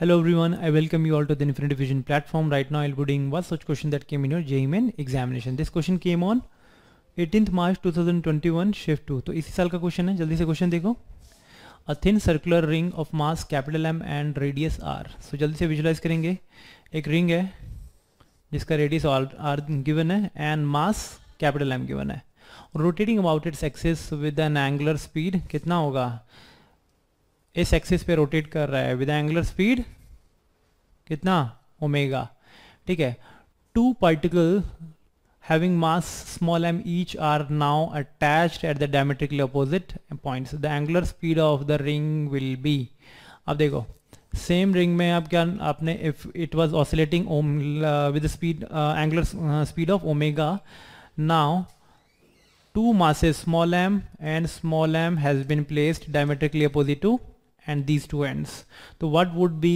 Hello everyone, I welcome you all to the Infinity Vision platform. Right now I'll be doing one such question that came in your JEE main examination. This question came on 18th March 2021 shift 2. तो इसी साल का question है जल्दी से question देखो a thin circular ring of mass capital M and radius R so जल्दी से विजुलाइज करेंगे एक रिंग है जिसका रेडियस आर गिवन है and mass capital M given है rotating about its axis with an angular speed कितना होगा इस एक्सिस पे रोटेट कर रहा है विद एंगुलर स्पीड कितना ओमेगा ठीक है two particle having mass small M each are now attached at the diametrically opposite point the angular speed of the ring will be अब देखो सेम रिंग में आप क्या आपने इफ इट वॉज ऑसिलेटिंग ओम with speed angular speed of omega now two masses small M and small M has been placed diametrically opposite to end these two end तो what would be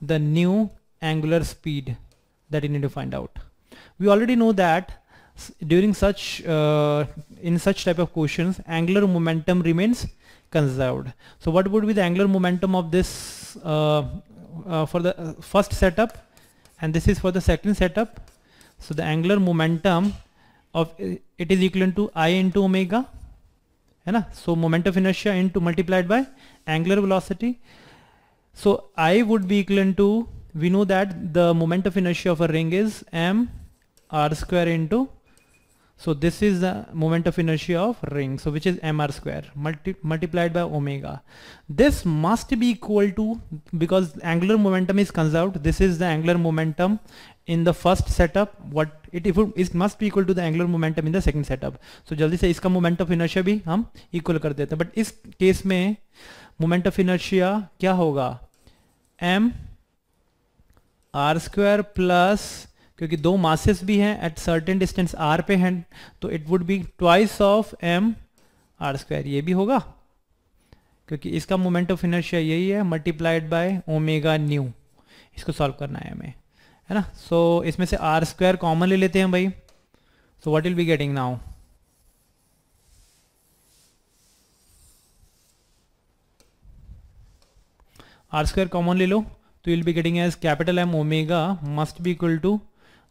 the new angular speed that you need to find out. We already know that during such uh, in such type of questions angular momentum remains conserved. So what would be the angular momentum of this uh, uh, for the uh, first setup and this is for the second setup. So the angular momentum of uh, it is equivalent to I into omega. So moment of inertia into multiplied by angular velocity. So I would be equivalent to, we know that the moment of inertia of a ring is m r square into So this is the moment of inertia of ring, so which is mr square multi multiplied by omega. This must be equal to, because angular momentum is conserved, this is the angular momentum in the first setup, what it, if it, it must be equal to the angular momentum in the second setup. So jaldi se iska moment of inertia bhi hum equal kar dete but is case mein moment of inertia kya hoga m r square plus क्योंकि दो masses भी हैं at certain distance are पे हैं तो it would be twice of M R square ये भी होगा क्योंकि इसका मोमेंट ऑफ इनर्शिया यही है मल्टीप्लाइड बाय ओमेगा न्यू इसको सॉल्व करना है हमें है ना सो so, इसमें से आर स्क्वायर कॉमन ले लेते हैं भाई so what will be getting now R square common ले लो तो will be getting as capital M omega must be equal to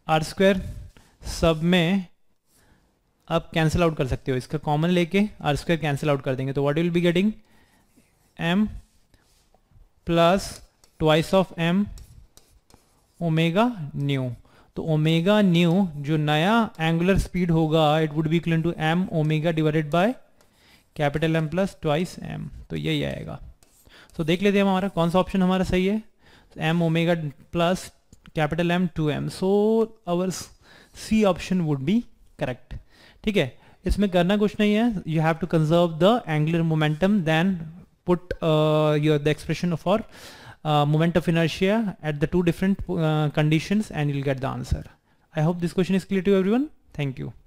R square सब में आप कैंसिल आउट कर सकते हो इसका कॉमन लेके आर स्क्वायर कैंसिल आउट कर देंगे तो what will be getting M plus twice of M omega new तो ओमेगा न्यू जो नया एंगुलर स्पीड होगा it would be equal to M omega divided by capital M plus twice M तो यही आएगा सो so, देख लेते हैं हमारा कौन सा ऑप्शन हमारा सही है M omega plus capital M two M so our C option would be correct ठीक है इसमें करना कुछ नहीं है you have to conserve the angular momentum then put your the expression of for moment of inertia at the two different condition and you'll get the answer I hope this question is clear to everyone thank you